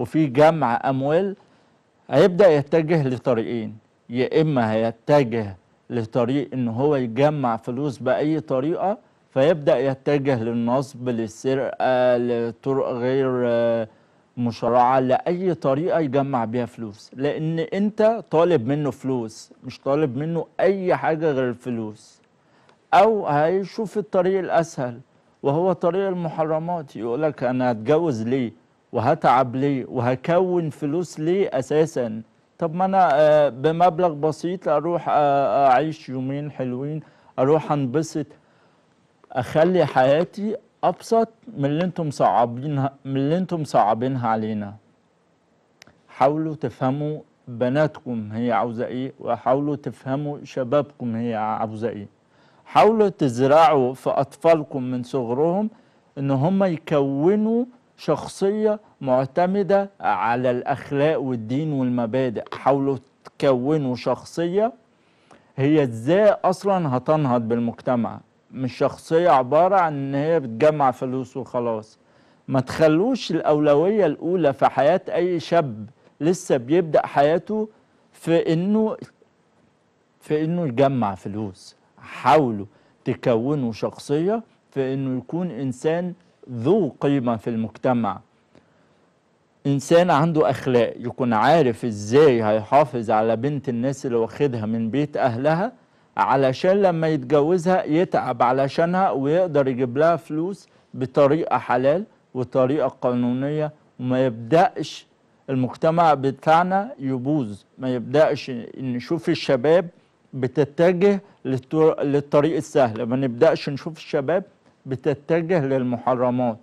وفي جمع اموال هيبدا يتجه لطريقين يا اما هيتجه لطريق ان هو يجمع فلوس باي طريقه فيبدا يتجه للنصب للسرقه لطرق غير آه، مشرعه لاي طريقه يجمع بيها فلوس لان انت طالب منه فلوس مش طالب منه اي حاجه غير الفلوس او هيشوف الطريق الاسهل وهو طريق المحرمات يقولك انا هتجوز ليه وهتعب ليه وهكون فلوس ليه اساسا طب ما انا آه، بمبلغ بسيط اروح آه، آه، اعيش يومين حلوين اروح انبسط اخلي حياتي ابسط من اللي انتم صعبينها من اللي انتم صعبينها علينا حاولوا تفهموا بناتكم هي عاوزه ايه وحاولوا تفهموا شبابكم هي عاوزه ايه حاولوا تزرعوا في اطفالكم من صغرهم ان هم يكونوا شخصية معتمدة على الأخلاق والدين والمبادئ حاولوا تكونوا شخصية هي ازاي أصلا هتنهض بالمجتمع مش شخصية عبارة عن إن هي بتجمع فلوس وخلاص ما تخلوش الأولوية الأولى في حياة أي شاب لسه بيبدأ حياته في إنه في إنه يجمع فلوس حاولوا تكونوا شخصية في إنه يكون إنسان ذو قيمة في المجتمع إنسان عنده أخلاق يكون عارف إزاي هيحافظ على بنت الناس اللي واخدها من بيت أهلها علشان لما يتجوزها يتعب علشانها ويقدر يجيب لها فلوس بطريقة حلال وطريقة قانونية وما يبدأش المجتمع بتاعنا يبوظ ما يبدأش نشوف الشباب بتتجه للطريق السهل ما نبدأش نشوف الشباب بتتجه للمحرمات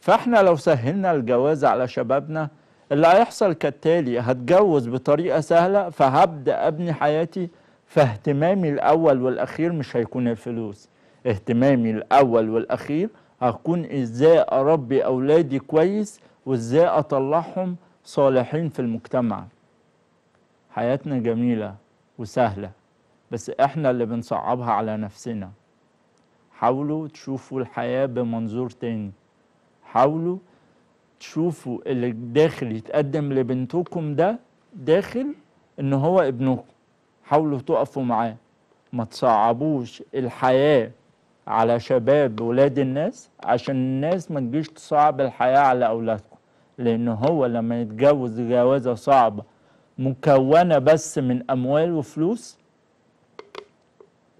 فاحنا لو سهلنا الجواز على شبابنا اللي هيحصل كالتالي هتجوز بطريقة سهلة فهبدأ أبني حياتي فاهتمامي الأول والأخير مش هيكون الفلوس اهتمامي الأول والأخير هكون إزاي أربي أولادي كويس وإزاي أطلعهم صالحين في المجتمع حياتنا جميلة وسهلة بس إحنا اللي بنصعبها على نفسنا حاولوا تشوفوا الحياة بمنظور تاني حاولوا تشوفوا اللي داخل يتقدم لبنتكم ده داخل ان هو ابنكم حاولوا تقفوا معاه ما تصعبوش الحياة على شباب ولاد الناس عشان الناس ما تجيش تصعب الحياة على أولادكم لأن هو لما يتجوز جوازة صعبة مكونة بس من أموال وفلوس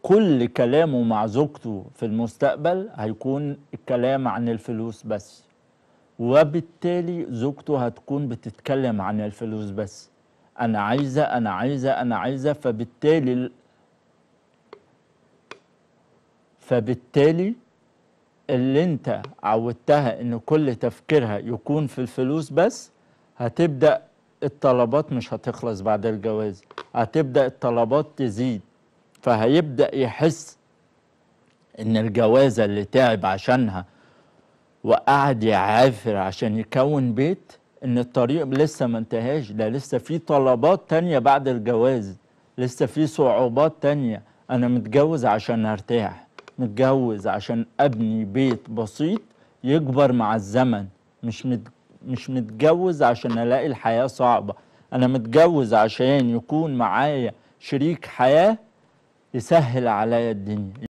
كل كلامه مع زوجته في المستقبل هيكون الكلام عن الفلوس بس وبالتالي زوجته هتكون بتتكلم عن الفلوس بس انا عايزه انا عايزه انا عايزه فبالتالي فبالتالي اللي انت عودتها ان كل تفكيرها يكون في الفلوس بس هتبدا الطلبات مش هتخلص بعد الجواز هتبدا الطلبات تزيد فهيبدأ يحس إن الجوازة اللي تعب عشانها وقعد يعافر عشان يكون بيت إن الطريق لسه ما انتهاش ده لسه في طلبات تانية بعد الجواز لسه في صعوبات تانية أنا متجوز عشان أرتاح متجوز عشان أبني بيت بسيط يكبر مع الزمن مش مت... مش متجوز عشان ألاقي الحياة صعبة أنا متجوز عشان يكون معايا شريك حياة يسهل عليا الدنيا